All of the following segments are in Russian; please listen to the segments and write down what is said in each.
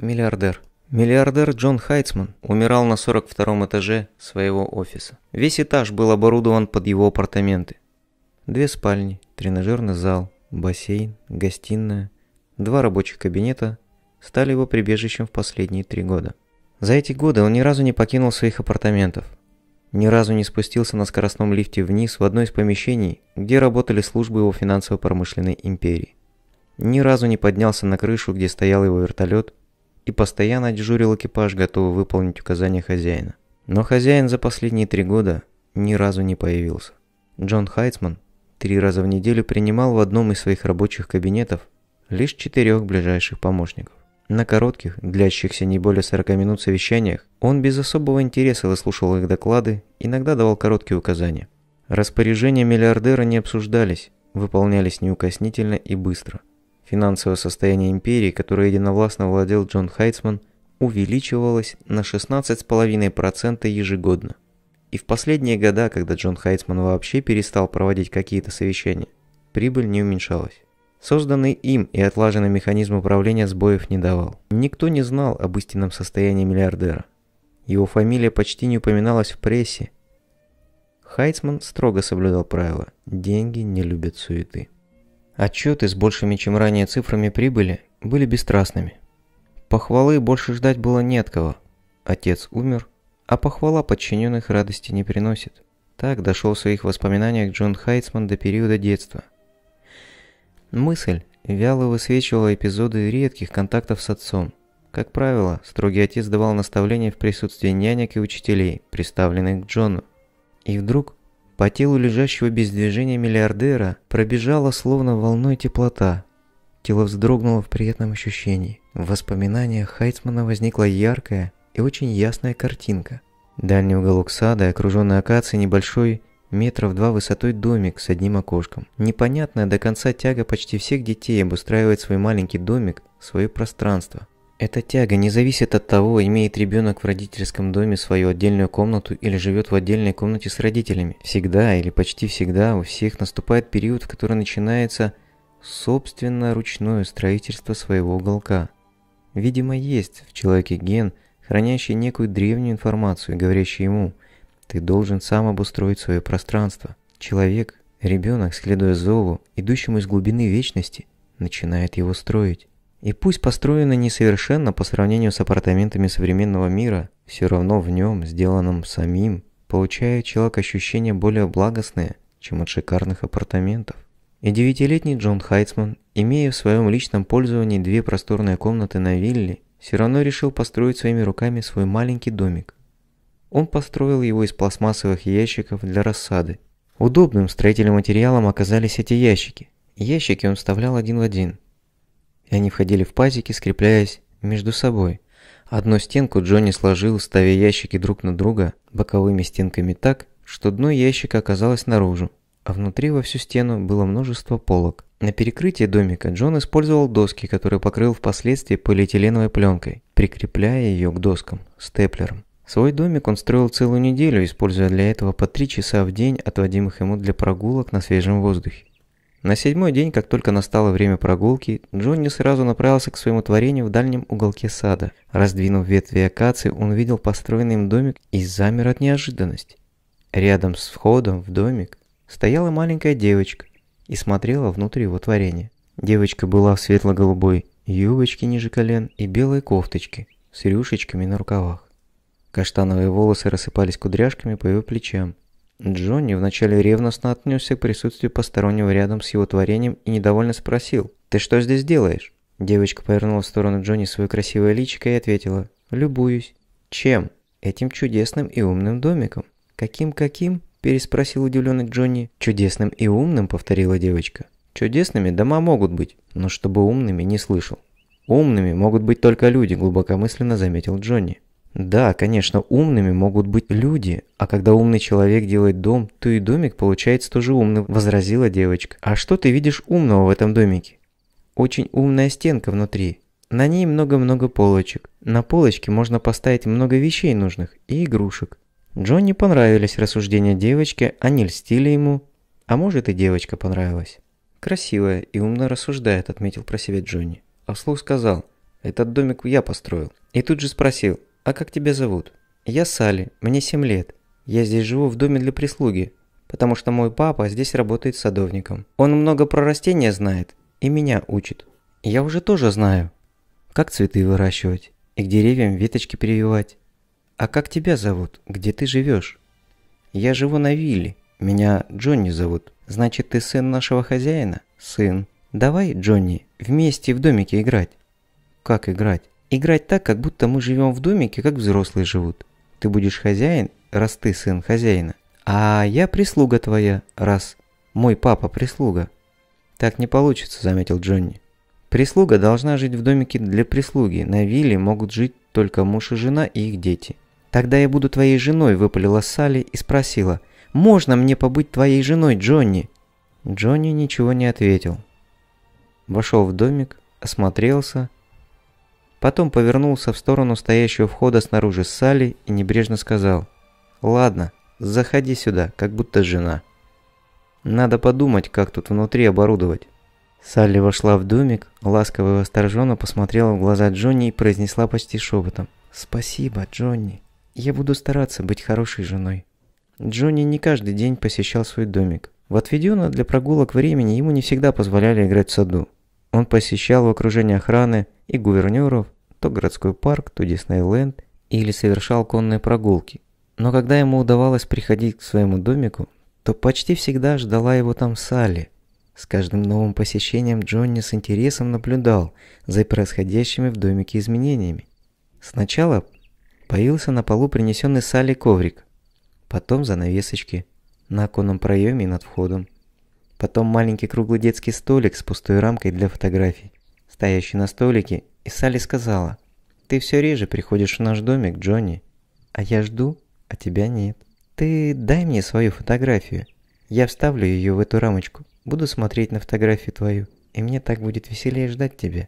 Миллиардер. Миллиардер Джон Хайтсман умирал на 42-м этаже своего офиса. Весь этаж был оборудован под его апартаменты. Две спальни, тренажерный зал, бассейн, гостиная, два рабочих кабинета стали его прибежищем в последние три года. За эти годы он ни разу не покинул своих апартаментов. Ни разу не спустился на скоростном лифте вниз в одно из помещений, где работали службы его финансово-промышленной империи. Ни разу не поднялся на крышу, где стоял его вертолет, и постоянно дежурил экипаж, готовый выполнить указания хозяина. Но хозяин за последние три года ни разу не появился. Джон Хайтсман три раза в неделю принимал в одном из своих рабочих кабинетов лишь четырех ближайших помощников. На коротких, длящихся не более 40 минут совещаниях, он без особого интереса выслушивал их доклады, иногда давал короткие указания. Распоряжения миллиардера не обсуждались, выполнялись неукоснительно и быстро. Финансовое состояние империи, которое единовластно владел Джон Хайтсман, увеличивалось на 16,5% ежегодно. И в последние года, когда Джон Хайтсман вообще перестал проводить какие-то совещания, прибыль не уменьшалась. Созданный им и отлаженный механизм управления сбоев не давал. Никто не знал об истинном состоянии миллиардера. Его фамилия почти не упоминалась в прессе. Хайтсман строго соблюдал правила «деньги не любят суеты». Отчеты с большими, чем ранее, цифрами прибыли были бесстрастными. Похвалы больше ждать было не от кого. Отец умер, а похвала подчиненных радости не приносит. Так дошел в своих воспоминаниях Джон Хайтсман до периода детства. Мысль вяло высвечивала эпизоды редких контактов с отцом. Как правило, строгий отец давал наставления в присутствии нянек и учителей, представленных к Джону. И вдруг по телу лежащего без движения миллиардера пробежала словно волной теплота. Тело вздрогнуло в приятном ощущении. В воспоминаниях Хайцмана возникла яркая и очень ясная картинка. Дальний уголок сада, окруженный акацией небольшой метров два высотой домик с одним окошком. Непонятная до конца тяга почти всех детей обустраивать свой маленький домик, свое пространство. Эта тяга не зависит от того, имеет ребенок в родительском доме свою отдельную комнату или живет в отдельной комнате с родителями. Всегда или почти всегда у всех наступает период, в который начинается собственно ручное строительство своего уголка. Видимо, есть в человеке ген, хранящий некую древнюю информацию, говорящий ему «ты должен сам обустроить свое пространство». Человек, ребенок, следуя зову, идущему из глубины вечности, начинает его строить. И пусть построено несовершенно по сравнению с апартаментами современного мира, все равно в нем, сделанном самим, получает человек ощущения более благостные, чем от шикарных апартаментов. И девятилетний Джон Хайтсман, имея в своем личном пользовании две просторные комнаты на вилле, все равно решил построить своими руками свой маленький домик. Он построил его из пластмассовых ящиков для рассады. Удобным строительным материалом оказались эти ящики. Ящики он вставлял один в один – и они входили в пазики, скрепляясь между собой. Одну стенку Джонни сложил, ставя ящики друг на друга боковыми стенками так, что дно ящика оказалось наружу, а внутри во всю стену было множество полок. На перекрытие домика Джон использовал доски, которые покрыл впоследствии полиэтиленовой пленкой, прикрепляя ее к доскам степлером. Свой домик он строил целую неделю, используя для этого по три часа в день, отводимых ему для прогулок на свежем воздухе. На седьмой день, как только настало время прогулки, Джонни сразу направился к своему творению в дальнем уголке сада. Раздвинув ветви акации, он увидел построенный им домик и замер от неожиданности. Рядом с входом в домик стояла маленькая девочка и смотрела внутрь его творения. Девочка была в светло-голубой юбочке ниже колен и белой кофточке с рюшечками на рукавах. Каштановые волосы рассыпались кудряшками по его плечам, Джонни вначале ревностно отнесся к присутствию постороннего рядом с его творением и недовольно спросил «Ты что здесь делаешь?» Девочка повернула в сторону Джонни свое красивое личико и ответила «Любуюсь». «Чем?» «Этим чудесным и умным домиком». «Каким-каким?» – переспросил удивленный Джонни. «Чудесным и умным», – повторила девочка. «Чудесными дома могут быть, но чтобы умными не слышал». «Умными могут быть только люди», – глубокомысленно заметил Джонни. Да, конечно, умными могут быть люди, а когда умный человек делает дом, то и домик получается тоже умным, возразила девочка. А что ты видишь умного в этом домике? Очень умная стенка внутри. На ней много-много полочек. На полочке можно поставить много вещей нужных и игрушек. Джонни понравились рассуждения девочки, они льстили ему. А может и девочка понравилась. «Красивая и умно рассуждает», – отметил про себя Джонни. А вслух сказал, «Этот домик я построил». И тут же спросил, «А как тебя зовут?» «Я Салли, мне 7 лет. Я здесь живу в доме для прислуги, потому что мой папа здесь работает садовником. Он много про растения знает и меня учит. Я уже тоже знаю, как цветы выращивать и к деревьям веточки перевивать. А как тебя зовут? Где ты живешь? Я живу на вилле. Меня Джонни зовут. Значит, ты сын нашего хозяина? Сын. Давай, Джонни, вместе в домике играть. Как играть? Играть так, как будто мы живем в домике, как взрослые живут. Ты будешь хозяин, раз ты сын хозяина. А я прислуга твоя, раз мой папа прислуга. Так не получится, заметил Джонни. Прислуга должна жить в домике для прислуги. На вилле могут жить только муж и жена и их дети. Тогда я буду твоей женой, выпалила Салли и спросила, «Можно мне побыть твоей женой, Джонни?» Джонни ничего не ответил. Вошел в домик, осмотрелся, Потом повернулся в сторону стоящего входа снаружи Салли и небрежно сказал. «Ладно, заходи сюда, как будто жена». «Надо подумать, как тут внутри оборудовать». Салли вошла в домик, ласково и восторженно посмотрела в глаза Джонни и произнесла почти шепотом. «Спасибо, Джонни. Я буду стараться быть хорошей женой». Джонни не каждый день посещал свой домик. В отведенное для прогулок времени ему не всегда позволяли играть в саду. Он посещал в окружении охраны и гувернёров, то городской парк, то Диснейленд или совершал конные прогулки. Но когда ему удавалось приходить к своему домику, то почти всегда ждала его там Салли. С каждым новым посещением Джонни с интересом наблюдал за происходящими в домике изменениями. Сначала появился на полу принесенный Салли коврик, потом занавесочки на оконном проеме и над входом – Потом маленький круглый детский столик с пустой рамкой для фотографий, стоящий на столике, и Салли сказала, «Ты все реже приходишь в наш домик, Джонни, а я жду, а тебя нет. Ты дай мне свою фотографию, я вставлю ее в эту рамочку, буду смотреть на фотографию твою, и мне так будет веселее ждать тебя».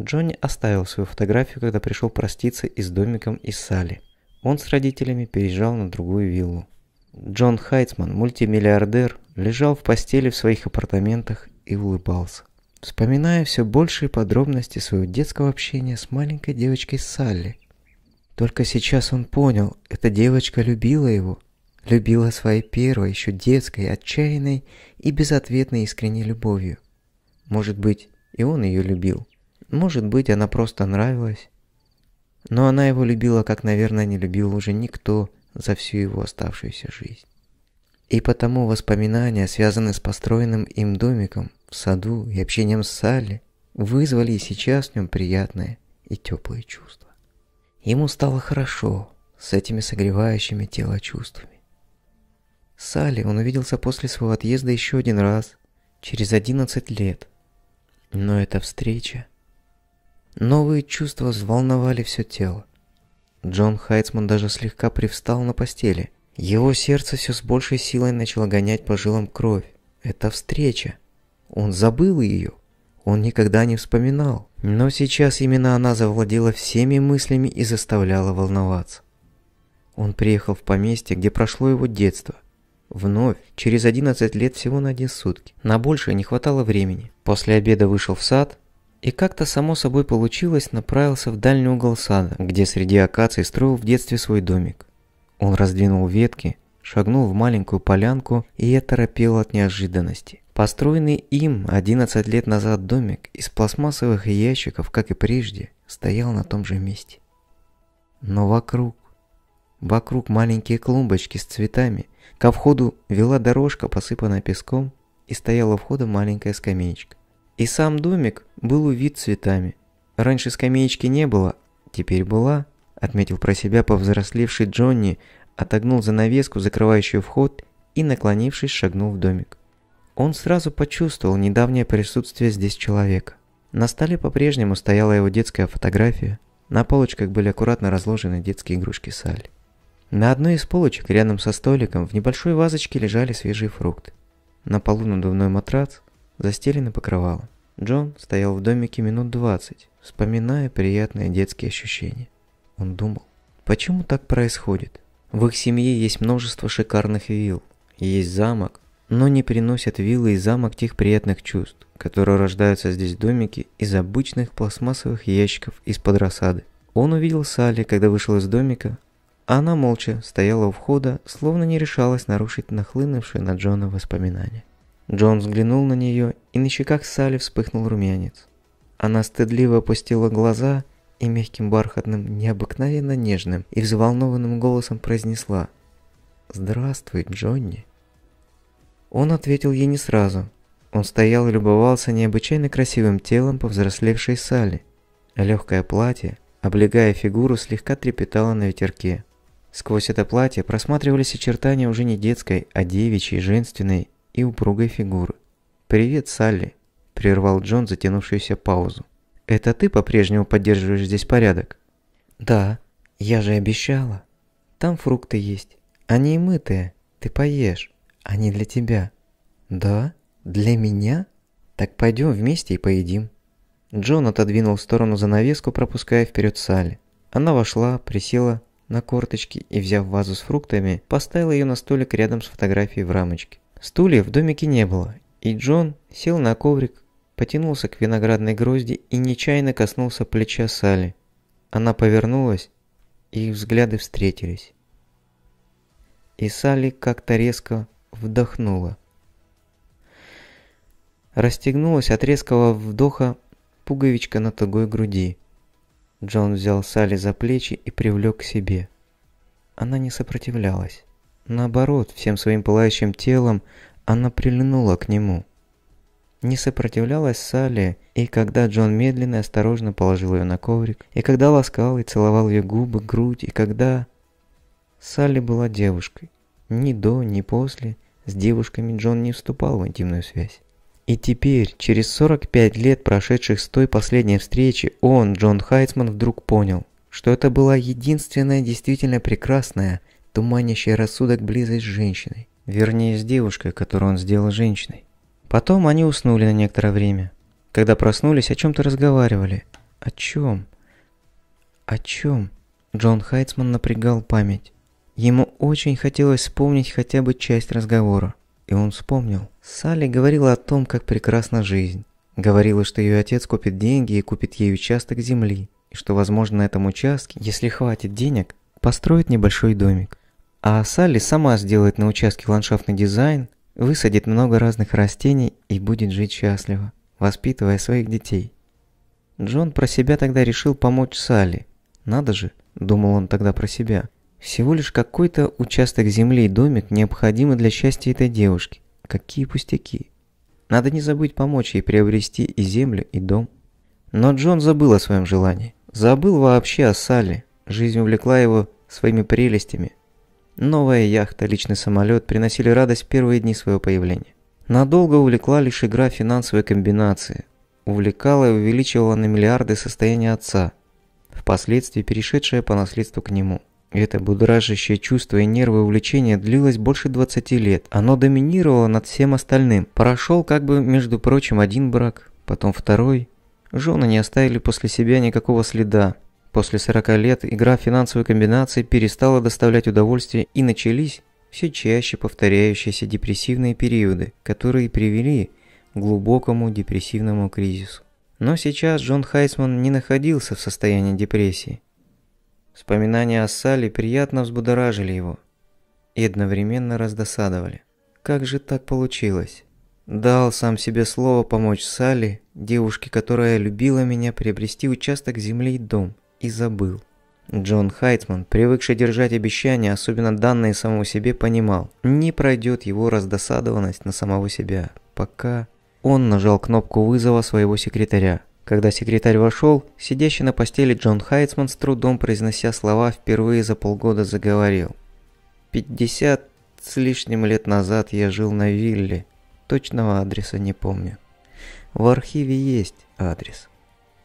Джонни оставил свою фотографию, когда пришел проститься и с домиком, и с Салли. Он с родителями переезжал на другую виллу. Джон Хайтсман, мультимиллиардер, лежал в постели в своих апартаментах и улыбался, вспоминая все большие подробности своего детского общения с маленькой девочкой Салли. Только сейчас он понял, эта девочка любила его, любила своей первой, еще детской, отчаянной и безответной искренней любовью. Может быть, и он ее любил. Может быть, она просто нравилась. Но она его любила, как, наверное, не любил уже никто за всю его оставшуюся жизнь. И потому воспоминания, связанные с построенным им домиком в саду и общением с Салли, вызвали и сейчас в нем приятные и теплые чувства. Ему стало хорошо с этими согревающими тело чувствами. Салли он увиделся после своего отъезда еще один раз, через 11 лет. Но эта встреча... Новые чувства взволновали все тело. Джон Хайтсман даже слегка привстал на постели – его сердце все с большей силой начало гонять по жилам кровь. Это встреча. Он забыл ее. Он никогда не вспоминал. Но сейчас именно она завладела всеми мыслями и заставляла волноваться. Он приехал в поместье, где прошло его детство. Вновь, через 11 лет всего на один сутки. На большее не хватало времени. После обеда вышел в сад и как-то само собой получилось направился в дальний угол сада, где среди акаций строил в детстве свой домик. Он раздвинул ветки, шагнул в маленькую полянку, и оторопел от неожиданности. Построенный им 11 лет назад домик из пластмассовых ящиков, как и прежде, стоял на том же месте. Но вокруг, вокруг маленькие клумбочки с цветами, ко входу вела дорожка, посыпанная песком, и стояла у входа маленькая скамеечка. И сам домик был увит цветами. Раньше скамеечки не было, теперь была – Отметил про себя повзрослевший Джонни, отогнул занавеску, закрывающую вход, и, наклонившись, шагнул в домик. Он сразу почувствовал недавнее присутствие здесь человека. На столе по-прежнему стояла его детская фотография, на полочках были аккуратно разложены детские игрушки Саль. На одной из полочек рядом со столиком в небольшой вазочке лежали свежие фрукты. На полу надувной матрац, застелено покрывалом. Джон стоял в домике минут 20, вспоминая приятные детские ощущения он думал. Почему так происходит? В их семье есть множество шикарных вилл, есть замок, но не приносят виллы и замок тех приятных чувств, которые рождаются здесь домики из обычных пластмассовых ящиков из-под рассады. Он увидел Салли, когда вышел из домика, а она молча стояла у входа, словно не решалась нарушить нахлынувшие на Джона воспоминания. Джон взглянул на нее, и на щеках Салли вспыхнул румянец. Она стыдливо опустила глаза и мягким бархатным, необыкновенно нежным и взволнованным голосом произнесла «Здравствуй, Джонни». Он ответил ей не сразу. Он стоял и любовался необычайно красивым телом повзрослевшей Салли. Легкое платье, облегая фигуру, слегка трепетало на ветерке. Сквозь это платье просматривались очертания уже не детской, а девичьей, женственной и упругой фигуры. «Привет, Салли!» – прервал Джон затянувшуюся паузу. Это ты по-прежнему поддерживаешь здесь порядок? Да, я же обещала. Там фрукты есть. Они и мытые. Ты поешь. Они для тебя. Да? Для меня? Так пойдем вместе и поедим. Джон отодвинул в сторону занавеску, пропуская вперед Салли. Она вошла, присела на корточки и, взяв вазу с фруктами, поставила ее на столик рядом с фотографией в рамочке. Стульев в домике не было, и Джон сел на коврик потянулся к виноградной грозди и нечаянно коснулся плеча Сали. Она повернулась, и их взгляды встретились. И Сали как-то резко вдохнула. Расстегнулась от резкого вдоха пуговичка на тугой груди. Джон взял Сали за плечи и привлек к себе. Она не сопротивлялась. Наоборот, всем своим пылающим телом она прильнула к нему – не сопротивлялась Салли, и когда Джон медленно и осторожно положил ее на коврик, и когда ласкал и целовал ее губы, грудь, и когда... Салли была девушкой. Ни до, ни после с девушками Джон не вступал в интимную связь. И теперь, через 45 лет, прошедших с той последней встречи, он, Джон Хайтсман, вдруг понял, что это была единственная действительно прекрасная, туманящая рассудок близость с женщиной. Вернее, с девушкой, которую он сделал женщиной. Потом они уснули на некоторое время. Когда проснулись, о чем-то разговаривали. О чем? О чем? Джон Хайтсман напрягал память. Ему очень хотелось вспомнить хотя бы часть разговора. И он вспомнил. Салли говорила о том, как прекрасна жизнь. Говорила, что ее отец купит деньги и купит ей участок земли. И что, возможно, на этом участке, если хватит денег, построит небольшой домик. А Салли сама сделает на участке ландшафтный дизайн высадит много разных растений и будет жить счастливо, воспитывая своих детей. Джон про себя тогда решил помочь Салли. Надо же, думал он тогда про себя. Всего лишь какой-то участок земли и домик необходимы для счастья этой девушки. Какие пустяки. Надо не забыть помочь ей приобрести и землю, и дом. Но Джон забыл о своем желании. Забыл вообще о Салли. Жизнь увлекла его своими прелестями, Новая яхта, личный самолет приносили радость в первые дни своего появления. Надолго увлекла лишь игра финансовой комбинации. Увлекала и увеличивала на миллиарды состояние отца, впоследствии перешедшее по наследству к нему. Это будоражащее чувство и нервы увлечения длилось больше 20 лет. Оно доминировало над всем остальным. Прошел как бы, между прочим, один брак, потом второй. Жены не оставили после себя никакого следа. После 40 лет игра в финансовые комбинации перестала доставлять удовольствие и начались все чаще повторяющиеся депрессивные периоды, которые привели к глубокому депрессивному кризису. Но сейчас Джон Хайсман не находился в состоянии депрессии. Вспоминания о Салли приятно взбудоражили его и одновременно раздосадовали. Как же так получилось? Дал сам себе слово помочь Салли, девушке, которая любила меня, приобрести участок земли и дом – и забыл. Джон Хайтман, привыкший держать обещания, особенно данные самому себе, понимал, не пройдет его раздосадованность на самого себя, пока он нажал кнопку вызова своего секретаря. Когда секретарь вошел, сидящий на постели Джон Хайтсман с трудом произнося слова впервые за полгода заговорил. «Пятьдесят с лишним лет назад я жил на вилле. Точного адреса не помню. В архиве есть адрес.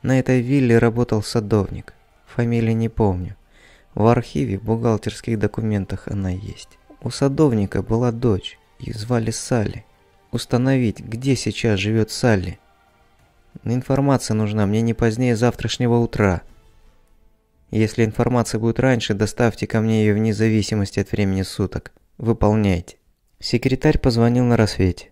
На этой вилле работал садовник фамилии не помню. В архиве, в бухгалтерских документах она есть. У садовника была дочь, ее звали Салли. Установить, где сейчас живет Салли. Информация нужна мне не позднее завтрашнего утра. Если информация будет раньше, доставьте ко мне ее вне зависимости от времени суток. Выполняйте. Секретарь позвонил на рассвете.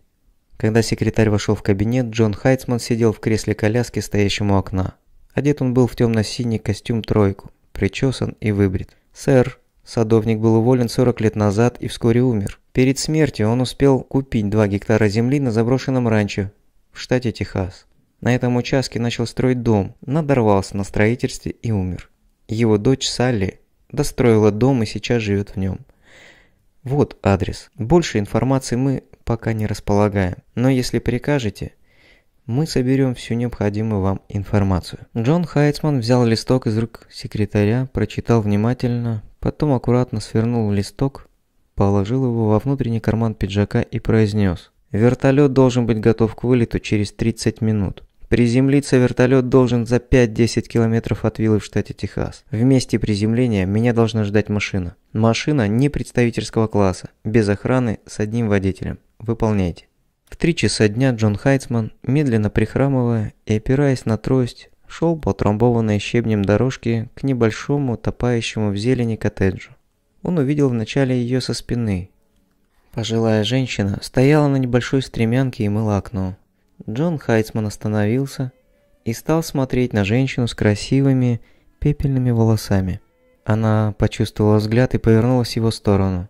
Когда секретарь вошел в кабинет, Джон Хайтсман сидел в кресле коляски, стоящем у окна. Одет он был в темно-синий костюм-тройку, причесан и выбрит. «Сэр», Садовник был уволен 40 лет назад и вскоре умер. Перед смертью он успел купить 2 гектара земли на заброшенном ранчо в штате Техас. На этом участке начал строить дом, надорвался на строительстве и умер. Его дочь Салли достроила дом и сейчас живет в нем. Вот адрес. Больше информации мы пока не располагаем, но если прикажете, мы соберем всю необходимую вам информацию. Джон Хайтсман взял листок из рук секретаря, прочитал внимательно, потом аккуратно свернул листок, положил его во внутренний карман пиджака и произнес. Вертолет должен быть готов к вылету через 30 минут. Приземлиться вертолет должен за 5-10 километров от виллы в штате Техас. В месте приземления меня должна ждать машина. Машина не представительского класса, без охраны, с одним водителем. Выполняйте. В три часа дня Джон Хайтсман, медленно прихрамывая и опираясь на трость, шел по трамбованной щебнем дорожке к небольшому, топающему в зелени коттеджу. Он увидел вначале ее со спины. Пожилая женщина стояла на небольшой стремянке и мыла окно. Джон Хайтсман остановился и стал смотреть на женщину с красивыми пепельными волосами. Она почувствовала взгляд и повернулась в его сторону.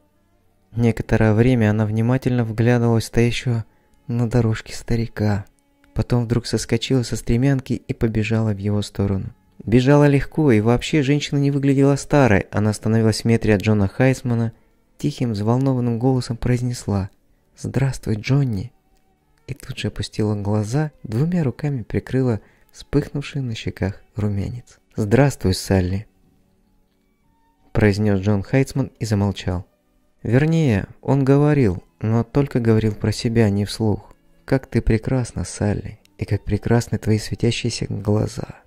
Некоторое время она внимательно вглядывалась в стоящего на дорожке старика. Потом вдруг соскочила со стремянки и побежала в его сторону. Бежала легко, и вообще женщина не выглядела старой. Она становилась в метре от Джона Хайсмана, тихим, взволнованным голосом произнесла «Здравствуй, Джонни!» И тут же опустила глаза, двумя руками прикрыла вспыхнувший на щеках румянец. «Здравствуй, Салли!» произнес Джон Хайтсман и замолчал. Вернее, он говорил, но только говорил про себя, а не вслух. «Как ты прекрасна, Салли, и как прекрасны твои светящиеся глаза,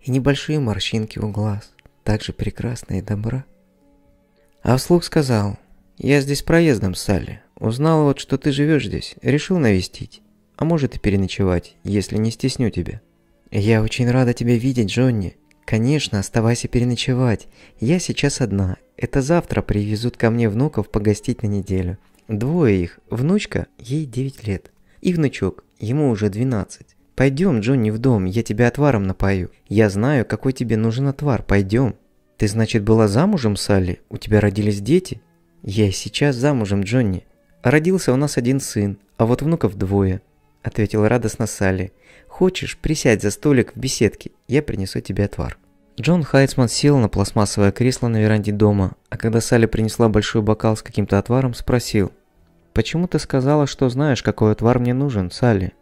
и небольшие морщинки у глаз, так же прекрасна и добра». А вслух сказал, «Я здесь проездом, Салли, узнал вот, что ты живешь здесь, решил навестить, а может и переночевать, если не стесню тебя». «Я очень рада тебя видеть, Джонни. Конечно, оставайся переночевать. Я сейчас одна. Это завтра привезут ко мне внуков погостить на неделю. Двое их, внучка, ей 9 лет, и внучок, ему уже 12. Пойдем, Джонни, в дом, я тебя отваром напою. Я знаю, какой тебе нужен отвар, пойдем. Ты, значит, была замужем, Салли? У тебя родились дети? Я и сейчас замужем, Джонни. Родился у нас один сын, а вот внуков двое, Ответил радостно Салли. Хочешь, присядь за столик в беседке, я принесу тебе отвар. Джон Хайтсман сел на пластмассовое кресло на веранде дома, а когда Салли принесла большой бокал с каким-то отваром, спросил – «Почему ты сказала, что знаешь, какой отвар мне нужен, Салли?»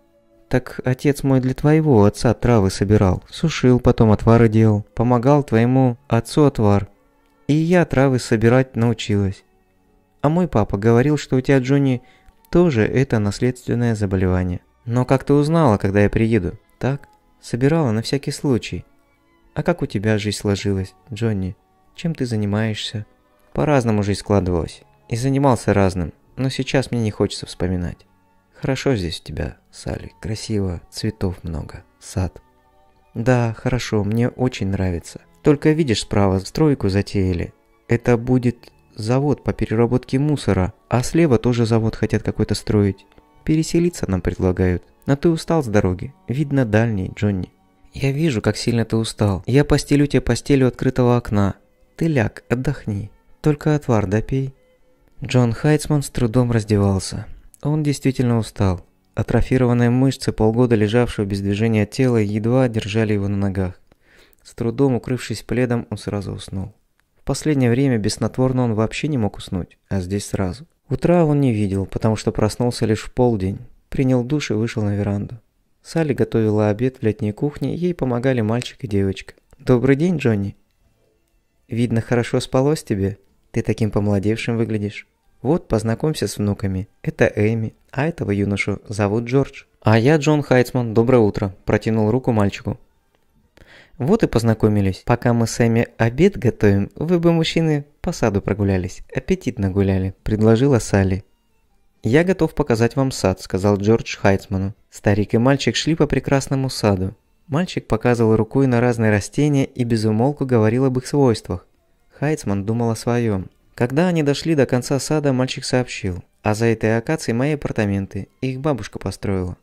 «Так отец мой для твоего отца травы собирал, сушил, потом отвары делал, помогал твоему отцу отвар. И я травы собирать научилась. А мой папа говорил, что у тебя, Джонни, тоже это наследственное заболевание. Но как ты узнала, когда я приеду? Так? Собирала на всякий случай. А как у тебя жизнь сложилась, Джонни? Чем ты занимаешься?» «По-разному жизнь складывалась. И занимался разным но сейчас мне не хочется вспоминать. Хорошо здесь у тебя, Салли, красиво, цветов много, сад. Да, хорошо, мне очень нравится. Только видишь справа, стройку затеяли. Это будет завод по переработке мусора, а слева тоже завод хотят какой-то строить. Переселиться нам предлагают. Но а ты устал с дороги. Видно дальний, Джонни. Я вижу, как сильно ты устал. Я постелю тебе постель у открытого окна. Ты ляг, отдохни. Только отвар допей. Джон Хайтсман с трудом раздевался. Он действительно устал. Атрофированные мышцы, полгода лежавшего без движения тела, едва держали его на ногах. С трудом укрывшись пледом, он сразу уснул. В последнее время без он вообще не мог уснуть, а здесь сразу. Утра он не видел, потому что проснулся лишь в полдень. Принял душ и вышел на веранду. Салли готовила обед в летней кухне, ей помогали мальчик и девочка. «Добрый день, Джонни!» «Видно, хорошо спалось тебе?» Ты таким помолодевшим выглядишь. Вот, познакомься с внуками. Это Эми, а этого юношу зовут Джордж. А я Джон Хайтсман, доброе утро. Протянул руку мальчику. Вот и познакомились. Пока мы с Эми обед готовим, вы бы, мужчины, по саду прогулялись. Аппетитно гуляли, предложила Салли. «Я готов показать вам сад», – сказал Джордж Хайтсману. Старик и мальчик шли по прекрасному саду. Мальчик показывал рукой на разные растения и безумолку говорил об их свойствах. Хайцман думал о своем. Когда они дошли до конца сада, мальчик сообщил. А за этой акацией мои апартаменты. Их бабушка построила.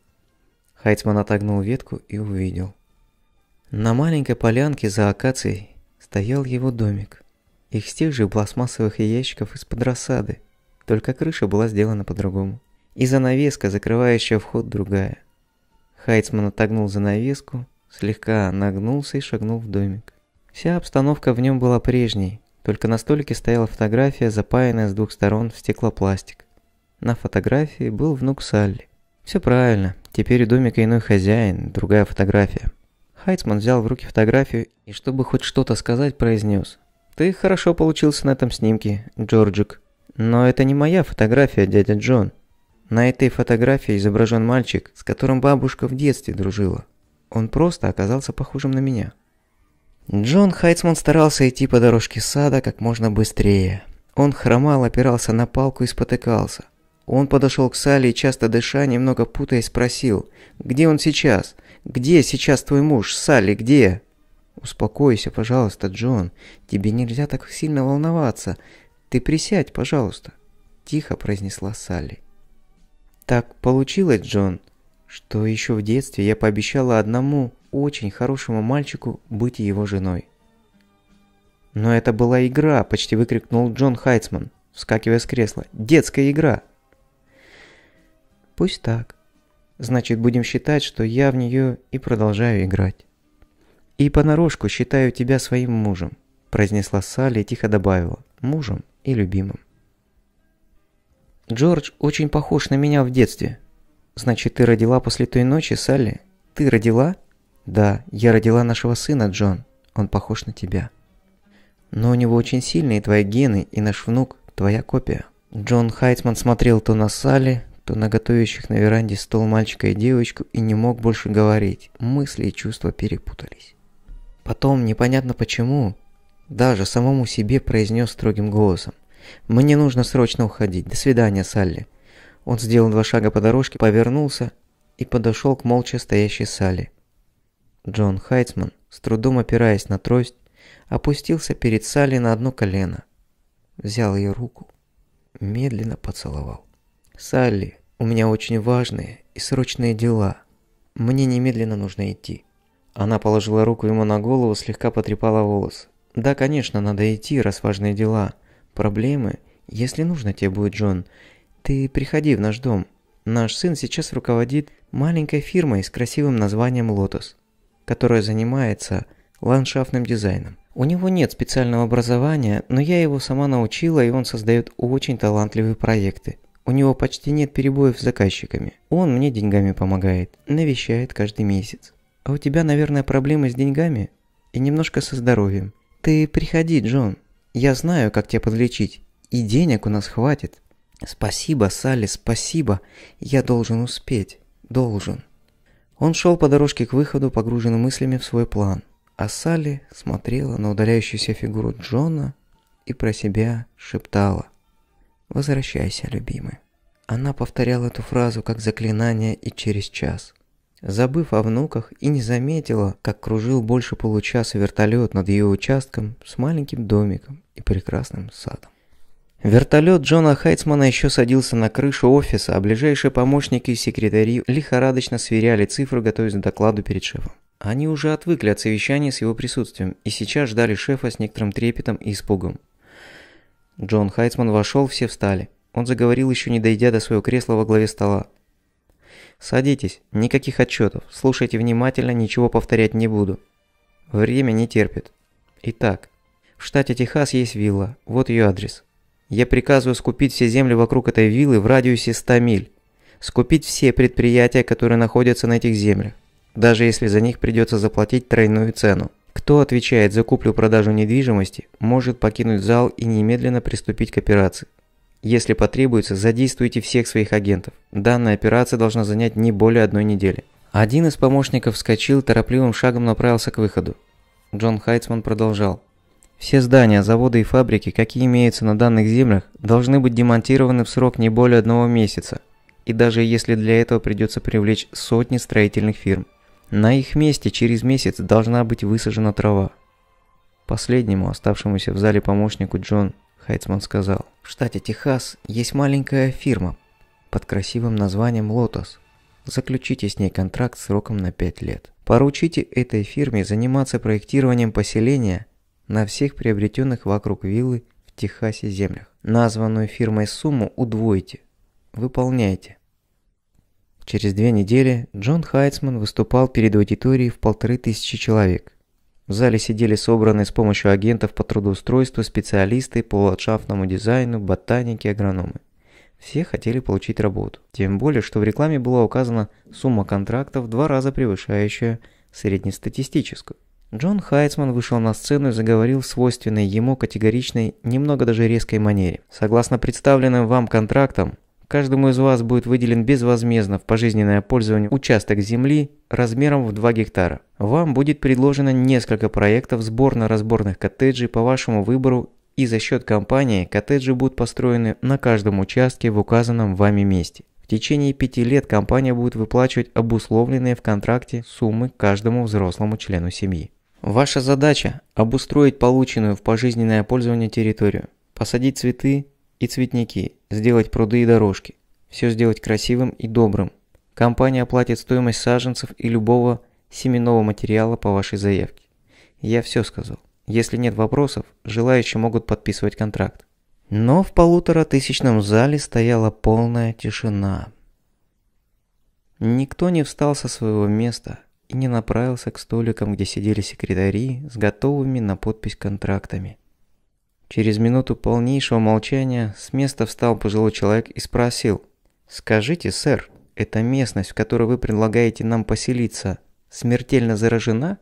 Хайцман отогнул ветку и увидел. На маленькой полянке за акацией стоял его домик. Их с тех же пластмассовых ящиков из-под рассады. Только крыша была сделана по-другому. И занавеска, закрывающая вход, другая. Хайцман отогнул занавеску, слегка нагнулся и шагнул в домик. Вся обстановка в нем была прежней, только на столике стояла фотография, запаянная с двух сторон в стеклопластик. На фотографии был внук Салли. Все правильно, теперь у домика иной хозяин, другая фотография. Хайцман взял в руки фотографию и, чтобы хоть что-то сказать, произнес. «Ты хорошо получился на этом снимке, Джорджик. Но это не моя фотография, дядя Джон. На этой фотографии изображен мальчик, с которым бабушка в детстве дружила. Он просто оказался похожим на меня». Джон Хайцман старался идти по дорожке сада как можно быстрее. Он хромал, опирался на палку и спотыкался. Он подошел к Салли и, часто дыша, немного путаясь, спросил, «Где он сейчас? Где сейчас твой муж? Салли, где?» «Успокойся, пожалуйста, Джон. Тебе нельзя так сильно волноваться. Ты присядь, пожалуйста», – тихо произнесла Салли. «Так получилось, Джон, что еще в детстве я пообещала одному очень хорошему мальчику быть его женой. «Но это была игра!» – почти выкрикнул Джон Хайтсман, вскакивая с кресла. «Детская игра!» «Пусть так. Значит, будем считать, что я в нее и продолжаю играть. И понарошку считаю тебя своим мужем», – произнесла Салли и тихо добавила. «Мужем и любимым». «Джордж очень похож на меня в детстве», «Значит, ты родила после той ночи, Салли? Ты родила?» «Да, я родила нашего сына, Джон. Он похож на тебя». «Но у него очень сильные твои гены, и наш внук – твоя копия». Джон Хайтман смотрел то на Салли, то на готовящих на веранде стол мальчика и девочку и не мог больше говорить. Мысли и чувства перепутались. Потом, непонятно почему, даже самому себе произнес строгим голосом. «Мне нужно срочно уходить. До свидания, Салли». Он сделал два шага по дорожке, повернулся и подошел к молча стоящей Салли. Джон Хайтсман, с трудом опираясь на трость, опустился перед Салли на одно колено. Взял ее руку, медленно поцеловал. «Салли, у меня очень важные и срочные дела. Мне немедленно нужно идти». Она положила руку ему на голову, слегка потрепала волосы. «Да, конечно, надо идти, раз важные дела. Проблемы, если нужно тебе будет, Джон, ты приходи в наш дом. Наш сын сейчас руководит маленькой фирмой с красивым названием «Лотос» которая занимается ландшафтным дизайном. У него нет специального образования, но я его сама научила, и он создает очень талантливые проекты. У него почти нет перебоев с заказчиками. Он мне деньгами помогает, навещает каждый месяц. А у тебя, наверное, проблемы с деньгами и немножко со здоровьем. Ты приходи, Джон. Я знаю, как тебя подлечить. И денег у нас хватит. Спасибо, Салли, спасибо. Я должен успеть. Должен. Он шел по дорожке к выходу, погруженный мыслями в свой план. А Салли смотрела на удаляющуюся фигуру Джона и про себя шептала. «Возвращайся, любимый». Она повторяла эту фразу как заклинание и через час. Забыв о внуках и не заметила, как кружил больше получаса вертолет над ее участком с маленьким домиком и прекрасным садом. Вертолет Джона Хайтсмана еще садился на крышу офиса, а ближайшие помощники и секретари лихорадочно сверяли цифры, готовясь к докладу перед шефом. Они уже отвыкли от совещания с его присутствием и сейчас ждали шефа с некоторым трепетом и испугом. Джон Хайтсман вошел, все встали. Он заговорил, еще не дойдя до своего кресла во главе стола. «Садитесь, никаких отчетов, слушайте внимательно, ничего повторять не буду. Время не терпит. Итак, в штате Техас есть вилла, вот ее адрес. Я приказываю скупить все земли вокруг этой виллы в радиусе 100 миль. Скупить все предприятия, которые находятся на этих землях. Даже если за них придется заплатить тройную цену. Кто отвечает за куплю-продажу недвижимости, может покинуть зал и немедленно приступить к операции. Если потребуется, задействуйте всех своих агентов. Данная операция должна занять не более одной недели. Один из помощников вскочил, торопливым шагом направился к выходу. Джон Хайтсман продолжал. Все здания, заводы и фабрики, какие имеются на данных землях, должны быть демонтированы в срок не более одного месяца, и даже если для этого придется привлечь сотни строительных фирм. На их месте через месяц должна быть высажена трава. Последнему, оставшемуся в зале помощнику Джон Хайтсман сказал, «В штате Техас есть маленькая фирма под красивым названием «Лотос». Заключите с ней контракт сроком на 5 лет. Поручите этой фирме заниматься проектированием поселения – на всех приобретенных вокруг виллы в Техасе землях. Названную фирмой сумму удвоите. Выполняйте. Через две недели Джон Хайтсман выступал перед аудиторией в полторы тысячи человек. В зале сидели собранные с помощью агентов по трудоустройству специалисты по ландшафтному дизайну, ботаники, агрономы. Все хотели получить работу. Тем более, что в рекламе была указана сумма контрактов, в два раза превышающая среднестатистическую. Джон Хайтсман вышел на сцену и заговорил в свойственной ему категоричной, немного даже резкой манере. «Согласно представленным вам контрактам, каждому из вас будет выделен безвозмездно в пожизненное пользование участок земли размером в 2 гектара. Вам будет предложено несколько проектов сборно-разборных коттеджей по вашему выбору и за счет компании коттеджи будут построены на каждом участке в указанном вами месте. В течение пяти лет компания будет выплачивать обусловленные в контракте суммы каждому взрослому члену семьи. Ваша задача – обустроить полученную в пожизненное пользование территорию, посадить цветы и цветники, сделать пруды и дорожки, все сделать красивым и добрым. Компания оплатит стоимость саженцев и любого семенного материала по вашей заявке. Я все сказал. Если нет вопросов, желающие могут подписывать контракт. Но в полуторатысячном зале стояла полная тишина. Никто не встал со своего места, и не направился к столикам, где сидели секретари с готовыми на подпись контрактами. Через минуту полнейшего молчания с места встал пожилой человек и спросил. «Скажите, сэр, эта местность, в которой вы предлагаете нам поселиться, смертельно заражена?»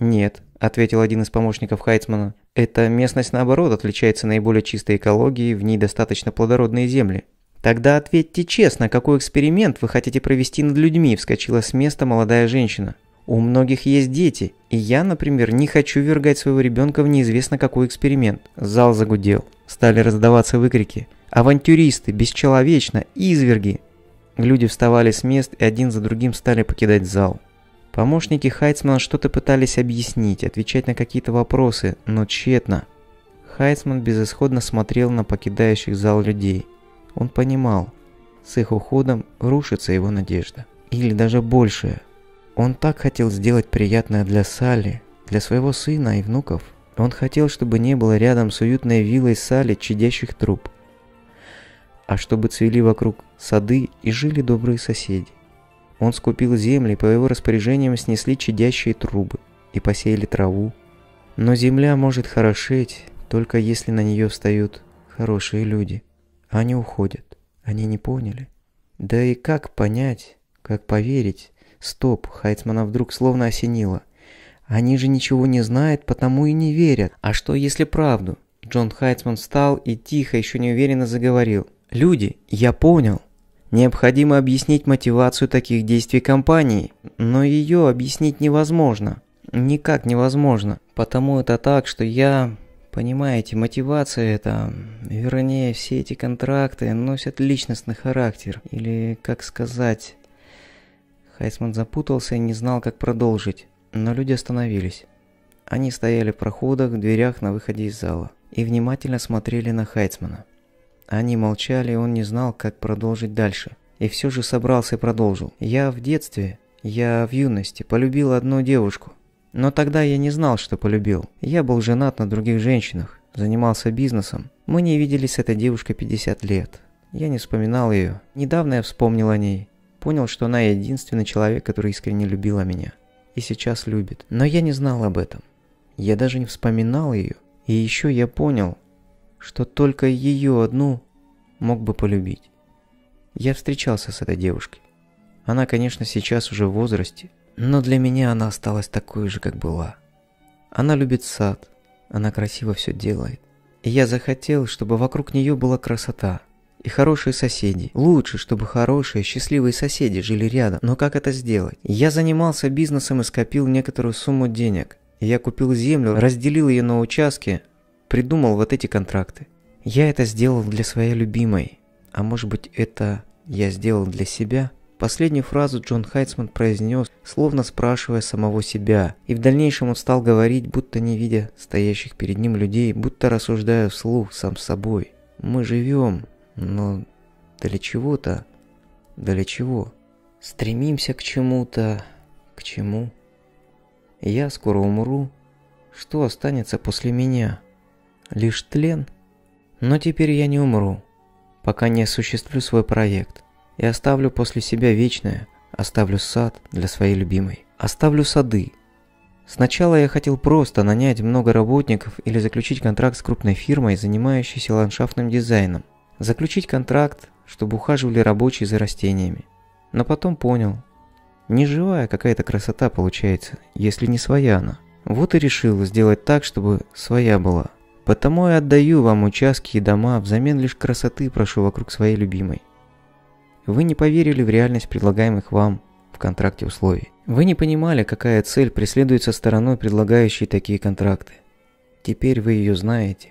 «Нет», – ответил один из помощников Хайцмана. «Эта местность, наоборот, отличается наиболее чистой экологией, в ней достаточно плодородные земли. «Тогда ответьте честно, какой эксперимент вы хотите провести над людьми», – вскочила с места молодая женщина. «У многих есть дети, и я, например, не хочу вергать своего ребенка в неизвестно какой эксперимент». Зал загудел. Стали раздаваться выкрики. «Авантюристы! Бесчеловечно! Изверги!» Люди вставали с мест и один за другим стали покидать зал. Помощники Хайцмана что-то пытались объяснить, отвечать на какие-то вопросы, но тщетно. Хайцман безысходно смотрел на покидающих зал людей. Он понимал, с их уходом рушится его надежда. Или даже большее. Он так хотел сделать приятное для Салли, для своего сына и внуков. Он хотел, чтобы не было рядом с уютной виллой Салли чадящих труб. А чтобы цвели вокруг сады и жили добрые соседи. Он скупил земли, по его распоряжениям снесли чадящие трубы и посеяли траву. Но земля может хорошеть, только если на нее встают хорошие люди. Они уходят. Они не поняли. Да и как понять, как поверить? Стоп, Хайцмана вдруг словно осенило. Они же ничего не знают, потому и не верят. А что если правду? Джон Хайцман встал и тихо, еще неуверенно заговорил. Люди, я понял. Необходимо объяснить мотивацию таких действий компании, но ее объяснить невозможно. Никак невозможно. Потому это так, что я Понимаете, мотивация это, вернее, все эти контракты носят личностный характер, или, как сказать... Хайсман запутался и не знал, как продолжить, но люди остановились. Они стояли в проходах, в дверях на выходе из зала и внимательно смотрели на Хайцмана. Они молчали, и он не знал, как продолжить дальше. И все же собрался и продолжил. «Я в детстве, я в юности полюбил одну девушку. Но тогда я не знал, что полюбил. Я был женат на других женщинах, занимался бизнесом. Мы не виделись с этой девушкой 50 лет. Я не вспоминал ее. Недавно я вспомнил о ней. Понял, что она единственный человек, который искренне любила меня. И сейчас любит. Но я не знал об этом. Я даже не вспоминал ее. И еще я понял, что только ее одну мог бы полюбить. Я встречался с этой девушкой. Она, конечно, сейчас уже в возрасте, но для меня она осталась такой же, как была. Она любит сад, она красиво все делает. И я захотел, чтобы вокруг нее была красота и хорошие соседи. Лучше, чтобы хорошие, счастливые соседи жили рядом. Но как это сделать? Я занимался бизнесом и скопил некоторую сумму денег. Я купил землю, разделил ее на участки, придумал вот эти контракты. Я это сделал для своей любимой. А может быть это я сделал для себя? Последнюю фразу Джон Хайтсман произнес, словно спрашивая самого себя, и в дальнейшем он стал говорить, будто не видя стоящих перед ним людей, будто рассуждая вслух сам с собой. «Мы живем, но для чего-то, для чего? Стремимся к чему-то, к чему? Я скоро умру, что останется после меня? Лишь тлен? Но теперь я не умру, пока не осуществлю свой проект и оставлю после себя вечное, оставлю сад для своей любимой, оставлю сады. Сначала я хотел просто нанять много работников или заключить контракт с крупной фирмой, занимающейся ландшафтным дизайном. Заключить контракт, чтобы ухаживали рабочие за растениями. Но потом понял, неживая какая-то красота получается, если не своя она. Вот и решил сделать так, чтобы своя была. Потому и отдаю вам участки и дома, взамен лишь красоты прошу вокруг своей любимой. Вы не поверили в реальность предлагаемых вам в контракте условий. Вы не понимали, какая цель преследуется стороной, предлагающей такие контракты. Теперь вы ее знаете.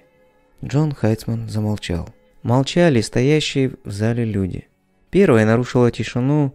Джон Хайтсман замолчал. Молчали стоящие в зале люди. Первая нарушила тишину,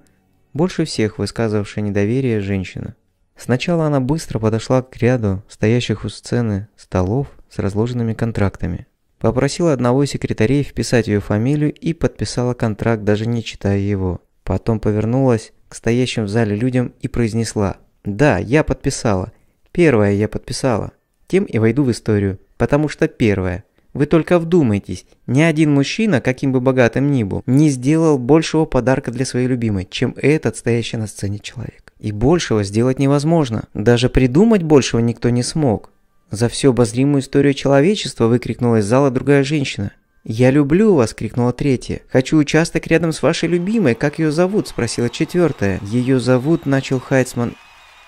больше всех высказывавшая недоверие женщина. Сначала она быстро подошла к ряду стоящих у сцены столов с разложенными контрактами. Попросила одного из секретарей вписать ее фамилию и подписала контракт, даже не читая его. Потом повернулась к стоящим в зале людям и произнесла «Да, я подписала. Первое я подписала. Тем и войду в историю, потому что первое. Вы только вдумайтесь, ни один мужчина, каким бы богатым ни был, не сделал большего подарка для своей любимой, чем этот стоящий на сцене человек. И большего сделать невозможно. Даже придумать большего никто не смог. «За всю обозримую историю человечества!» – выкрикнула из зала другая женщина. «Я люблю вас!» – крикнула третья. «Хочу участок рядом с вашей любимой! Как ее зовут?» – спросила четвертая. «Ее зовут», – начал Хайцман.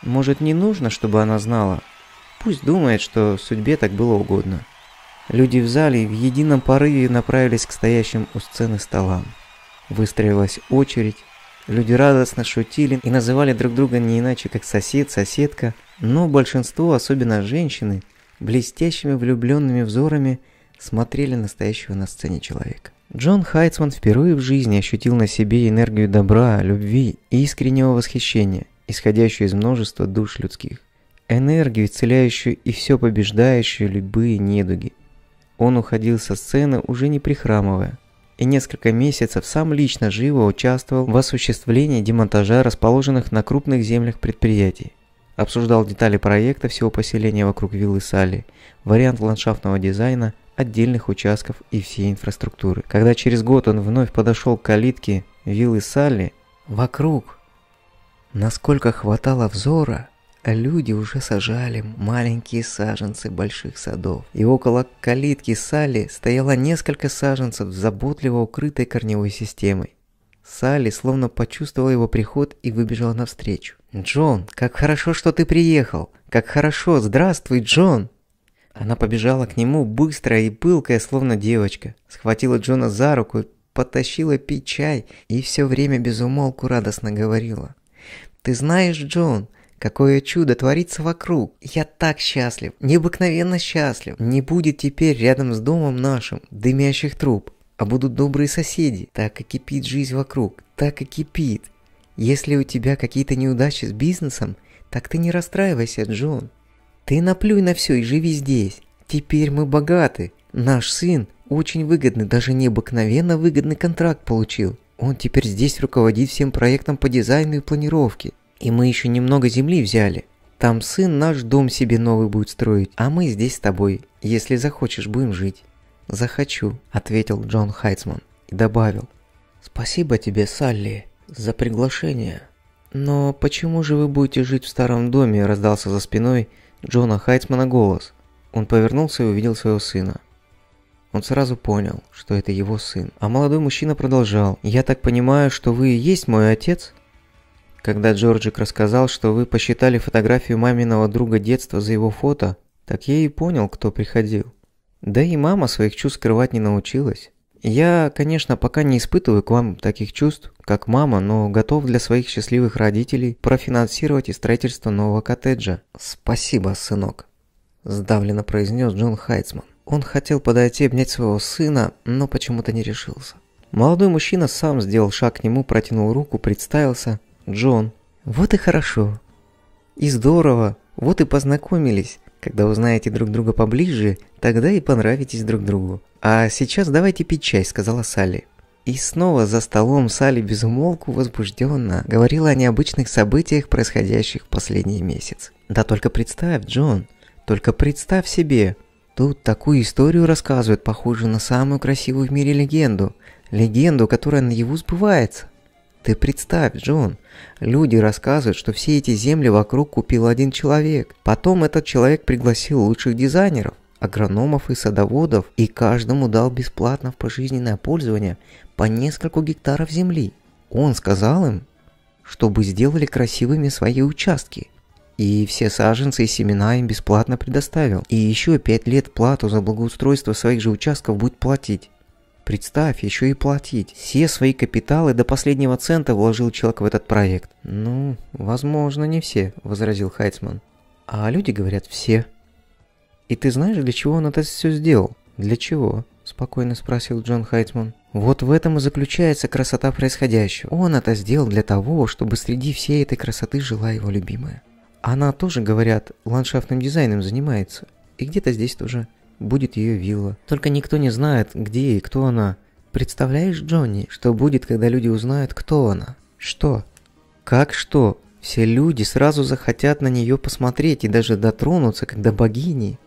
«Может, не нужно, чтобы она знала?» Пусть думает, что судьбе так было угодно. Люди в зале в едином порыве направились к стоящим у сцены столам. Выстроилась очередь, Люди радостно шутили и называли друг друга не иначе, как сосед, соседка, но большинство, особенно женщины, блестящими влюбленными взорами смотрели настоящего на сцене человека. Джон Хайтсман впервые в жизни ощутил на себе энергию добра, любви и искреннего восхищения, исходящую из множества душ людских. Энергию, исцеляющую и все побеждающую любые недуги. Он уходил со сцены, уже не прихрамывая, и несколько месяцев сам лично живо участвовал в осуществлении демонтажа расположенных на крупных землях предприятий. Обсуждал детали проекта всего поселения вокруг виллы Сали, вариант ландшафтного дизайна, отдельных участков и всей инфраструктуры. Когда через год он вновь подошел к калитке виллы Сали, вокруг, насколько хватало взора, Люди уже сажали маленькие саженцы больших садов, и около калитки Салли стояло несколько саженцев, заботливо укрытой корневой системой. Салли словно почувствовала его приход и выбежала навстречу. «Джон, как хорошо, что ты приехал! Как хорошо! Здравствуй, Джон!» Она побежала к нему, быстрая и пылкая, словно девочка, схватила Джона за руку, потащила пить чай и все время без умолку радостно говорила. «Ты знаешь, Джон, Какое чудо творится вокруг. Я так счастлив, необыкновенно счастлив. Не будет теперь рядом с домом нашим дымящих труб, а будут добрые соседи. Так и кипит жизнь вокруг, так и кипит. Если у тебя какие-то неудачи с бизнесом, так ты не расстраивайся, Джон. Ты наплюй на все и живи здесь. Теперь мы богаты. Наш сын очень выгодный, даже необыкновенно выгодный контракт получил. Он теперь здесь руководит всем проектом по дизайну и планировке. И мы еще немного земли взяли. Там сын наш дом себе новый будет строить, а мы здесь с тобой. Если захочешь, будем жить». «Захочу», — ответил Джон Хайтсман и добавил. «Спасибо тебе, Салли, за приглашение». «Но почему же вы будете жить в старом доме?» – раздался за спиной Джона Хайтсмана голос. Он повернулся и увидел своего сына. Он сразу понял, что это его сын. А молодой мужчина продолжал. «Я так понимаю, что вы и есть мой отец?» Когда Джорджик рассказал, что вы посчитали фотографию маминого друга детства за его фото, так я и понял, кто приходил. Да и мама своих чувств скрывать не научилась. Я, конечно, пока не испытываю к вам таких чувств, как мама, но готов для своих счастливых родителей профинансировать и строительство нового коттеджа. Спасибо, сынок, сдавленно произнес Джон Хайтсман. Он хотел подойти обнять своего сына, но почему-то не решился. Молодой мужчина сам сделал шаг к нему, протянул руку, представился, Джон. Вот и хорошо. И здорово. Вот и познакомились. Когда узнаете друг друга поближе, тогда и понравитесь друг другу. А сейчас давайте пить чай, сказала Салли. И снова за столом Салли безумолку возбужденно говорила о необычных событиях, происходящих в последний месяц. Да только представь, Джон, только представь себе. Тут такую историю рассказывают, похожую на самую красивую в мире легенду. Легенду, которая наяву сбывается. Ты представь, Джон, люди рассказывают, что все эти земли вокруг купил один человек. Потом этот человек пригласил лучших дизайнеров, агрономов и садоводов и каждому дал бесплатно в пожизненное пользование по нескольку гектаров земли. Он сказал им, чтобы сделали красивыми свои участки. И все саженцы и семена им бесплатно предоставил. И еще пять лет плату за благоустройство своих же участков будет платить. Представь, еще и платить. Все свои капиталы до последнего цента вложил человек в этот проект. Ну, возможно, не все, возразил Хайтсман. А люди говорят все. И ты знаешь, для чего он это все сделал? Для чего? Спокойно спросил Джон Хайтсман. Вот в этом и заключается красота происходящего. Он это сделал для того, чтобы среди всей этой красоты жила его любимая. Она тоже, говорят, ландшафтным дизайном занимается. И где-то здесь тоже будет ее вилла. Только никто не знает, где и кто она. Представляешь, Джонни, что будет, когда люди узнают, кто она? Что? Как что? Все люди сразу захотят на нее посмотреть и даже дотронуться, Когда богини.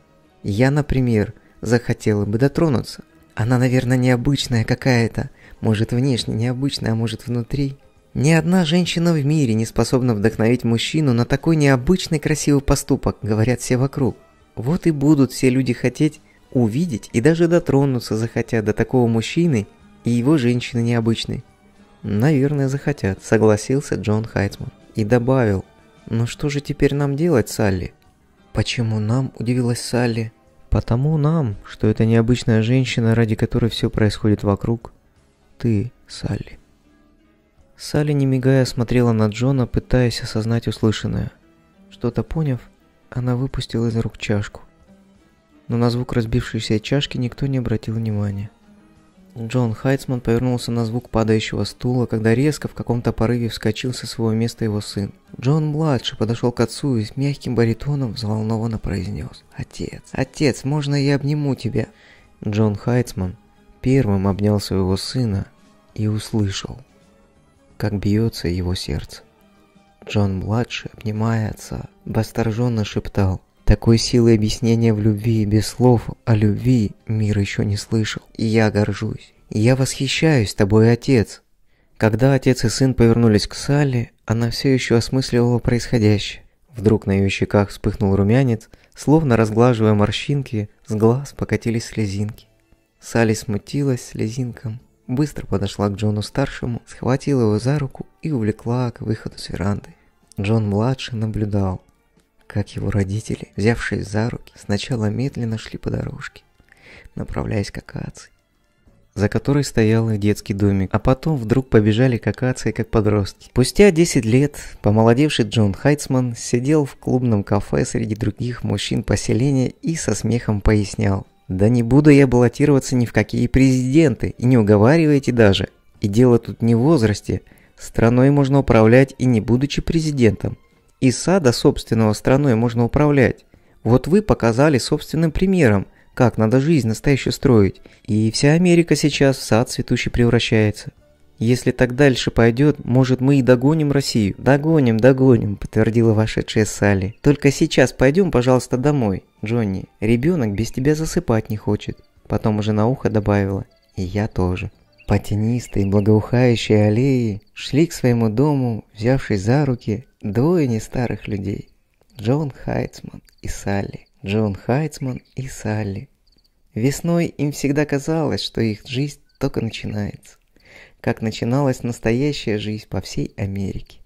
Я, например, захотела бы дотронуться. Она, наверное, необычная какая-то. Может, внешне необычная, а может, внутри. Ни одна женщина в мире не способна вдохновить мужчину на такой необычный красивый поступок, говорят все вокруг. Вот и будут все люди хотеть увидеть и даже дотронуться захотят до такого мужчины и его женщины необычной. Наверное, захотят, согласился Джон Хайтман и добавил, «Ну что же теперь нам делать, Салли?» «Почему нам?» – удивилась Салли. «Потому нам, что это необычная женщина, ради которой все происходит вокруг. Ты, Салли». Салли, не мигая, смотрела на Джона, пытаясь осознать услышанное. Что-то поняв, она выпустила из рук чашку. Но на звук разбившейся чашки никто не обратил внимания. Джон Хайтсман повернулся на звук падающего стула, когда резко в каком-то порыве вскочил со своего места его сын. Джон-младший подошел к отцу и с мягким баритоном взволнованно произнес «Отец, отец, можно я обниму тебя?» Джон Хайтсман первым обнял своего сына и услышал, как бьется его сердце. Джон-младший, обнимая отца, восторженно шептал. Такой силы объяснения в любви и без слов о любви мир еще не слышал. И я горжусь. я восхищаюсь тобой, отец. Когда отец и сын повернулись к Салли, она все еще осмысливала происходящее. Вдруг на ее щеках вспыхнул румянец, словно разглаживая морщинки, с глаз покатились слезинки. Салли смутилась слезинкам, быстро подошла к Джону-старшему, схватила его за руку и увлекла к выходу с веранды. Джон-младший наблюдал, как его родители, взявшись за руки, сначала медленно шли по дорожке, направляясь к акации, за которой стоял их детский домик, а потом вдруг побежали к акации как подростки. Спустя 10 лет помолодевший Джон Хайтсман сидел в клубном кафе среди других мужчин поселения и со смехом пояснял – да не буду я баллотироваться ни в какие президенты, и не уговаривайте даже. И дело тут не в возрасте. Страной можно управлять и не будучи президентом. И сада собственного страной можно управлять. Вот вы показали собственным примером, как надо жизнь настоящую строить. И вся Америка сейчас в сад цветущий превращается. Если так дальше пойдет, может мы и догоним Россию. Догоним, догоним, подтвердила вошедшая Салли. Только сейчас пойдем, пожалуйста, домой, Джонни. Ребенок без тебя засыпать не хочет. Потом уже на ухо добавила. И я тоже. По тенистой благоухающей аллее шли к своему дому, взявшись за руки, двое нестарых людей. Джон Хайтсман и Салли. Джон Хайтсман и Салли. Весной им всегда казалось, что их жизнь только начинается как начиналась настоящая жизнь по всей Америке.